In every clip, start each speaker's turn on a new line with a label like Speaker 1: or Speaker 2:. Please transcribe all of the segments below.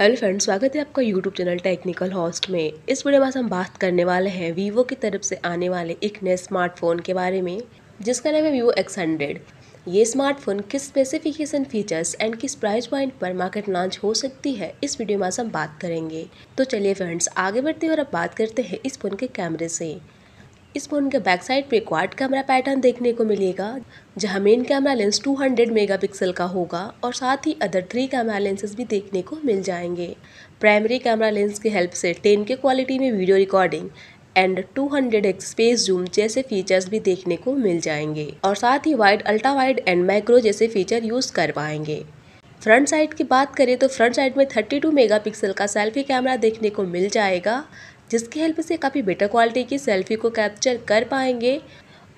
Speaker 1: hello friends स्वागत है आपका यूट्यूब चैनल टेक्निकल हॉस्ट में इस वीडियो में हम बात करने वाले हैं वीवो की तरफ से आने वाले एक नए स्मार्टफोन के बारे में जिसका नाम है वीवो एक्स हंड्रेड ये स्मार्टफोन किस स्पेसिफिकेशन फीचर्स एंड किस प्राइस पॉइंट पर मार्केट लॉन्च हो सकती है इस वीडियो में हम बात करेंगे तो चलिए फ्रेंड्स आगे बढ़ते और अब बात करते हैं इस फोन के कैमरे से इस फोन के बैक साइड पे क्वाड कैमरा पैटर्न देखने को मिलेगा जहां मेन कैमरा लेंस 200 मेगापिक्सल का होगा और साथ ही अदर थ्री कैमरा लेंसेज भी देखने को मिल जाएंगे प्राइमरी कैमरा लेंस की हेल्प से के क्वालिटी में video recording and hundred space zoom जैसे फीचर्स भी देखने को मिल जाएंगे और साथ ही wide ultra wide and micro जैसे फीचर यूज कर पाएंगे फ्रंट साइड की बात करें तो फ्रंट साइड में 32 मेगापिक्सल का सेल्फी कैमरा देखने को मिल जाएगा जिसकी हेल्प से काफ़ी बेटर क्वालिटी की सेल्फी को कैप्चर कर पाएंगे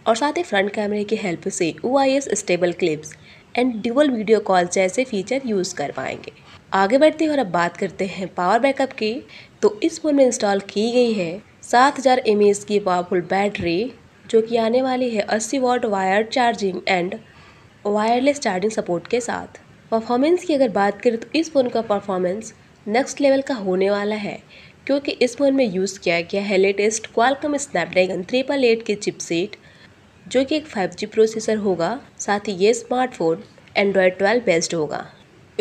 Speaker 1: और साथ ही फ्रंट कैमरे की हेल्प से ओ stable clips and dual video call जैसे फीचर यूज़ कर पाएंगे आगे बढ़ते और अब बात करते हैं पावर बैकअप की तो इस फ़ोन में इंस्टॉल की गई है 7000 हज़ार की पावरफुल बैटरी जो कि आने वाली है 80 watt wire charging and wireless charging support के साथ परफॉर्मेंस की अगर बात करें तो इस फ़ोन का परफॉर्मेंस नेक्स्ट लेवल का होने वाला है क्योंकि इस फ़ोन में यूज़ किया गया है latest Qualcomm Snapdragon triple eight की चिपसेट जो कि एक 5G प्रोसेसर होगा साथ ही ये स्मार्टफोन एंड्रॉयड 12 बेस्ड होगा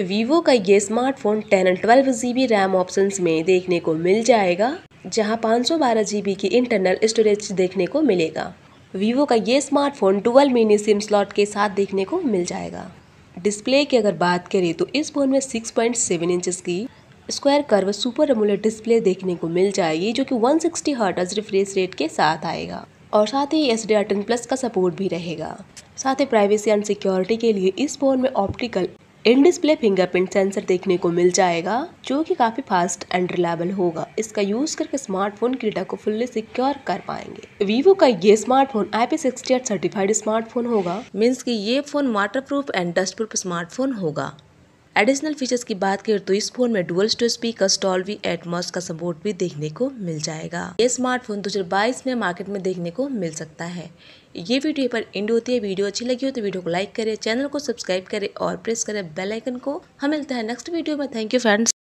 Speaker 1: वीवो का ये smartphone ten and twelve G B RAM option में देखने को मिल जाएगा जहाँ पाँच सौ बारह जी बी की इंटरनल स्टोरेज देखने को मिलेगा वीवो का ये smartphone dual mini SIM slot के साथ देखने को मिल जाएगा डिस्प्ले की अगर बात करें तो इस फोन में 6.7 पॉइंट इंचेस की square curve super AMOLED display देखने को मिल जाएगी जो कि 160 सिक्सटी रिफ्रेश रेट के साथ आएगा और साथ ही S D R ten plus का सपोर्ट भी रहेगा साथ ही प्राइवेसी एंड सिक्योरिटी के लिए इस फोन में optical in display fingerprint sensor देखने को मिल जाएगा जो कि काफ़ी फास्ट एंड रिलायबल होगा इसका यूज करके स्मार्टफोन की डेटा को फुल्ली सिक्योर कर पाएंगे वीवो का ये smartphone I P certified smartphone होगा मीन्स कि ये phone water proof and dust proof smartphone होगा एडिशनल फीचर्स की बात करें तो इस फोन में डुअल स्टोर स्पीकर स्टॉलवी एटमॉस का सपोर्ट भी देखने को मिल जाएगा ये स्मार्टफोन बाईस में मार्केट में देखने को मिल सकता है ये वीडियो पर इंड होती है वीडियो अच्छी लगी हो तो वीडियो को लाइक करें चैनल को सब्सक्राइब करें और प्रेस करें बेलाइकन को हम मिलते हैं नेक्स्ट वीडियो में थैंक यू फ्रेंड्स